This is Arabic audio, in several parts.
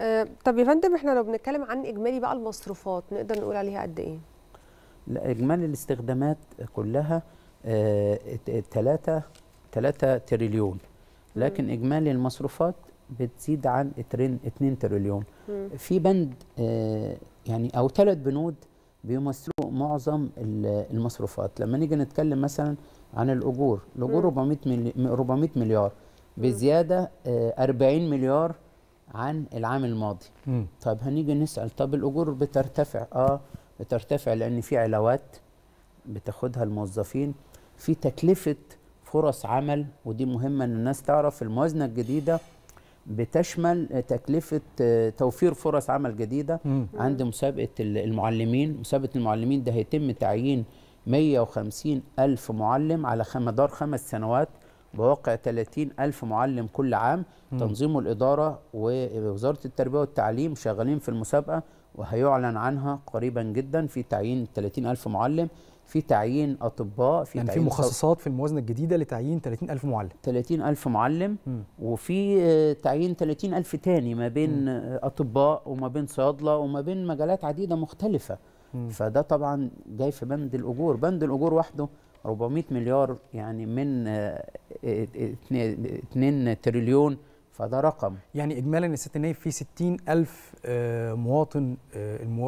آه، طب يا فندم احنا لو بنتكلم عن اجمالي بقى المصروفات نقدر نقول عليها قد ايه؟ لا اجمالي الاستخدامات كلها ثلاثة آه، ثلاثة تريليون لكن مم. اجمالي المصروفات بتزيد عن 2 تريليون مم. في بند آه يعني او ثلاث بنود بيمثلوا معظم المصروفات لما نيجي نتكلم مثلا عن الاجور الاجور 400 400 مليار بزياده 40 آه، مليار عن العام الماضي مم. طب هنيجي نسال طب الاجور بترتفع اه بترتفع لان في علاوات بتاخدها الموظفين في تكلفه فرص عمل ودي مهمه ان الناس تعرف الموازنه الجديده بتشمل تكلفه آه، توفير فرص عمل جديده مم. عند مسابقه المعلمين مسابقه المعلمين ده هيتم تعيين 150 ألف معلم على مدار خمس سنوات بواقع 30 ألف معلم كل عام تنظيم الإدارة ووزارة التربية والتعليم شغالين في المسابقة وهيعلن عنها قريبا جدا في تعيين 30 ألف معلم في تعيين أطباء في يعني تعيين في مخصصات في الموازنة الجديدة لتعيين 30 ألف معلم 30 ألف معلم وفي آه، تعيين 30 ألف تاني ما بين م. آه، أطباء وما بين صيادلة وما بين مجالات عديدة مختلفة م. فده طبعا جاي في بند الأجور بند الأجور وحده 400 مليار يعني من 2 آه، آه، تريليون فده رقم يعني اجمالا يا سياده النائب في 60 الف آه، مواطن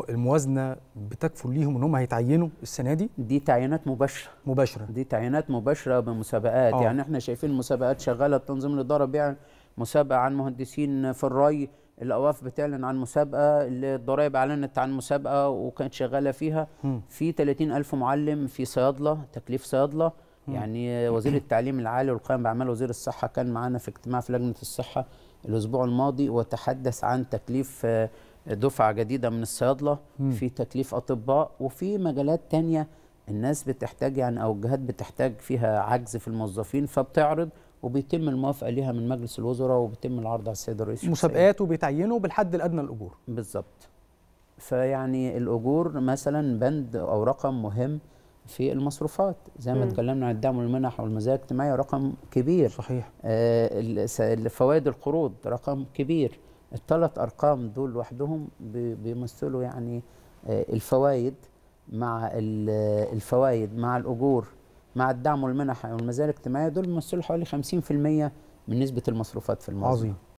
الموازنه بتكفل ليهم ان هم هيتعينوا السنه دي دي تعيينات مباشره مباشره دي تعيينات مباشره بمسابقات آه. يعني احنا شايفين المسابقات شغاله التنظيم الاداره بيعمل مسابقه عن مهندسين في الري الاواف بتعلن عن مسابقه الضرايب اعلنت عن مسابقه وكانت شغاله فيها في 30 الف معلم في صيادله تكليف صيادله يعني وزير التعليم العالي والقيام باعمال وزير الصحه كان معانا في اجتماع في لجنه الصحه الاسبوع الماضي وتحدث عن تكليف آه، دفعه جديده من الصيادله في تكليف اطباء وفي مجالات تانية الناس بتحتاج يعني او الجهات بتحتاج فيها عجز في الموظفين فبتعرض وبيتم الموافقه ليها من مجلس الوزراء وبيتم العرض على السيد الرئيس مسابقات وبيتعينوا بالحد الادنى الاجور بالظبط فيعني الاجور مثلا بند او رقم مهم في المصروفات زي ما اتكلمنا عن الدعم والمنح والمزايا الاجتماعيه رقم كبير صحيح آه فوائد القروض رقم كبير الثلاث ارقام دول لوحدهم بيمثلوا يعني آه الفوائد مع الفوائد مع الاجور مع الدعم والمنح والمزايا الاجتماعيه دول بيمثلوا حوالي 50% من نسبه المصروفات في الموازنه. عظيم